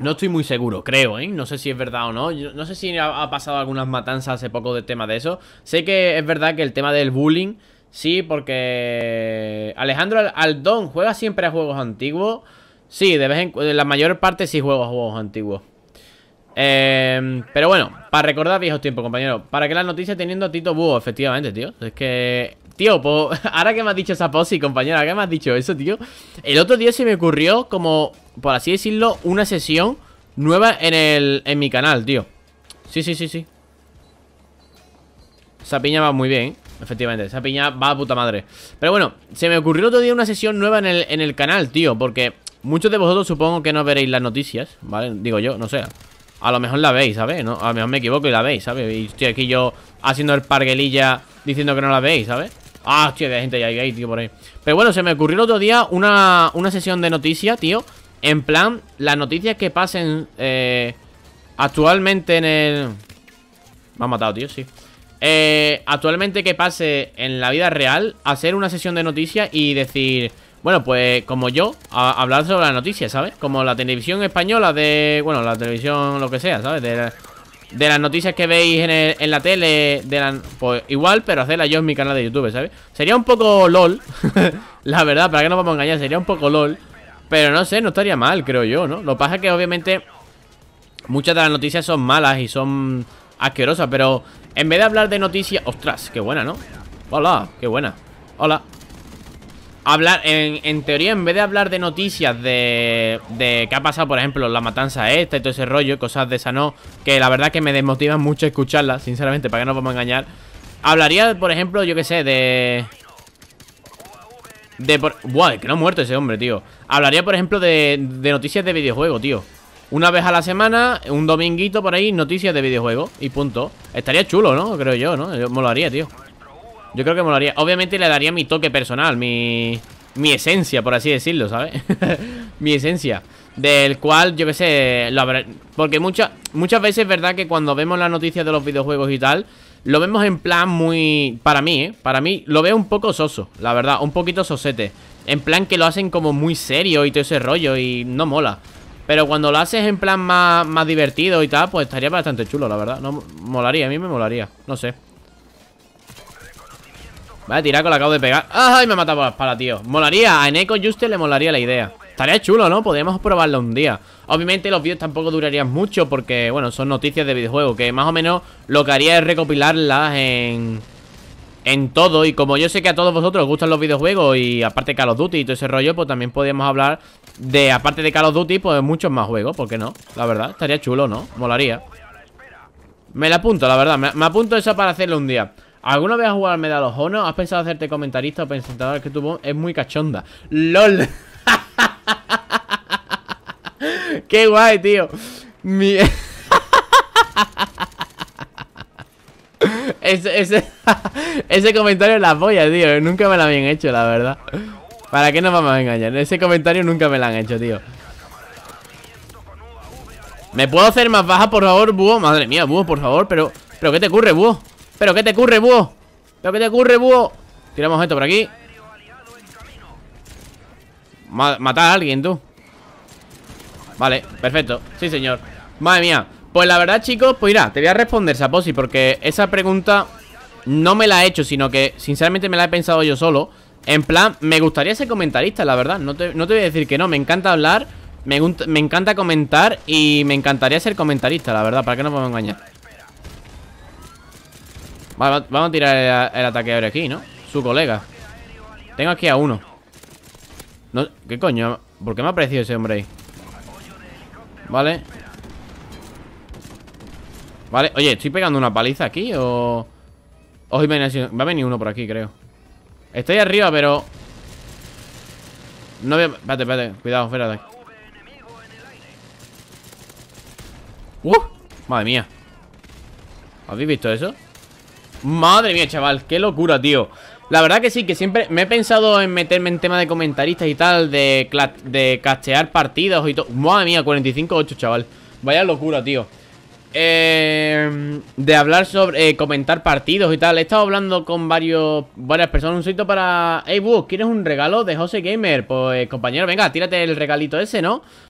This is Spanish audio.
No estoy muy seguro, creo, ¿eh? No sé si es verdad o no. no sé si ha, pasado algunas matanzas hace poco de tema de eso. Sé que es verdad que el tema del bullying, sí, porque Alejandro Aldón juega siempre a juegos antiguos. Sí, de vez en la mayor parte sí juega a juegos antiguos. Em, pero bueno, para recordar viejos tiempos, compañero. ¿Para que las noticias teniendo a Tito Búho? Efectivamente, tío. Es que... Tío, ahora que me has dicho esa posi, compañero, ahora que me has dicho eso, tío. El otro día se me ocurrió como por así decirlo, una sesión nueva en, el, en mi canal, tío. Sí, sí, sí, sí. Esa piña va muy bien, efectivamente. Esa piña va a puta madre. Pero bueno, se me ocurrió otro día una sesión nueva en el, canal, tío. Porque muchos de vosotros supongo que no veréis las noticias, ¿vale? Digo yo, no sé. A lo mejor la veis, ¿sabes? a lo mejor me equivoco y la veis, ¿sabes? Y estoy aquí yo haciendo el parguelilla diciendo que no la veis, ¿sabes? Ah, tío, hay gente ahí, tío, por ahí. Pero bueno, se me ocurrió otro día una, una sesión de noticias, tío. En plan, las noticias que pasen eh, actualmente en el... Me ha matado, tío, sí. Eh, actualmente que pase en la vida real, hacer una sesión de noticias y decir, bueno, pues como yo, hablar sobre las noticias, ¿sabes? Como la televisión española de, bueno, la televisión lo que sea, ¿sabes? De, las noticias que veis en, la tele, de pues igual, pero hacerla yo en mi canal de YouTube, ¿sabes? Sería un poco LOL, la verdad, para que no vamos a engañar, sería un poco LOL. Pero no sé, no estaría mal, creo yo, ¿no? Lo pasa es que obviamente muchas de las noticias son malas y son asquerosas, pero en vez de hablar de noticias... ¡Ostras! ¡Qué buena, ¿no? ¡Hola! ¡Qué buena! ¡Hola! Hablar, en, teoría, en vez de hablar de noticias de, de qué ha pasado, por ejemplo, la matanza esta y todo ese rollo, cosas de esa no, que la verdad que me desmotiva mucho escucharlas, sinceramente, para que no vamos a engañar. Hablaría, por ejemplo, yo qué sé, de... De por... Buah, que no ha muerto ese hombre, tío Hablaría, por ejemplo, de, de noticias de videojuego, tío Una vez a la semana, un dominguito por ahí, noticias de videojuego Y punto Estaría chulo, ¿no? Creo yo, ¿no? Yo haría, tío Yo creo que molaría Obviamente le daría mi toque personal, mi... Mi esencia, por así decirlo, ¿sabes? mi esencia Del cual, yo qué sé Porque muchas muchas veces es verdad que cuando vemos las noticias de los videojuegos y tal lo vemos en plan muy... Para mí, ¿eh? Para mí lo veo un poco soso, la verdad. Un poquito sosete. En plan que lo hacen como muy serio y todo ese rollo y no mola. Pero cuando lo haces en plan más, divertido y tal, pues estaría bastante chulo, la verdad. No molaría, a mí me molaría. No sé. Vale, con la acabo de pegar. ¡Ay, me ha matado por la espalda, tío! Molaría, a Eneco Juste le molaría la idea. Estaría chulo, ¿no? Podríamos probarlo un día Obviamente los vídeos tampoco durarían mucho Porque, bueno, son noticias de videojuegos Que más o menos lo que haría es recopilarlas en... En todo Y como yo sé que a todos vosotros os gustan los videojuegos Y aparte Call of Duty y todo ese rollo Pues también podríamos hablar de, aparte de Call of Duty Pues muchos más juegos, ¿por qué no? La verdad, estaría chulo, ¿no? Molaría Me la apunto, la verdad Me, apunto eso para hacerlo un día ¿Alguna vez has jugado al Medal of Honor? ¿Has pensado hacerte comentarista o presentador que tu es muy cachonda? ¡LOL! Qué guay, tío. ese, comentario es la polla, tío. Nunca me la habían hecho, la verdad. ¿Para qué nos vamos a engañar? Ese comentario nunca me lo han hecho, tío. ¿Me puedo hacer más baja, por favor, búho? Madre mía, búho, por favor, pero... ¿Pero qué te ocurre, búho? ¿Pero qué te ocurre, búho? ¿Pero qué te ocurre, búho? Tiramos esto por aquí Matar a alguien, tú Vale, perfecto Sí, señor Madre mía Pues la verdad, chicos Pues mira, te voy a responder, Saposi Porque esa pregunta No me la he hecho Sino que, sinceramente, me la he pensado yo solo En plan, me gustaría ser comentarista, la verdad No te, voy a decir que no Me encanta hablar me, encanta comentar Y me encantaría ser comentarista, la verdad ¿Para qué no me a engañar? vamos a tirar el ataque ahora aquí, ¿no? Su colega Tengo aquí a uno no, ¿Qué coño? ¿Por qué me ha aparecido ese hombre ahí? Vale Vale, oye, ¿estoy pegando una paliza aquí o...? va a venir uno por aquí, creo Estoy arriba, pero... No veo... Espérate, espérate, cuidado, espérate ¡Uh! Madre mía ¿Habéis visto eso? Madre mía, chaval, qué locura, tío la verdad que sí, que siempre me he pensado en meterme en tema de comentaristas y tal, de, de castear partidos y todo. Madre mía, 45-8, chaval. Vaya locura, tío. Eh, de hablar sobre eh, comentar partidos y tal. He estado hablando con varios varias personas. Un sitio para. Hey, ¿quieres un regalo de José Gamer? Pues, compañero, venga, tírate el regalito ese, ¿no?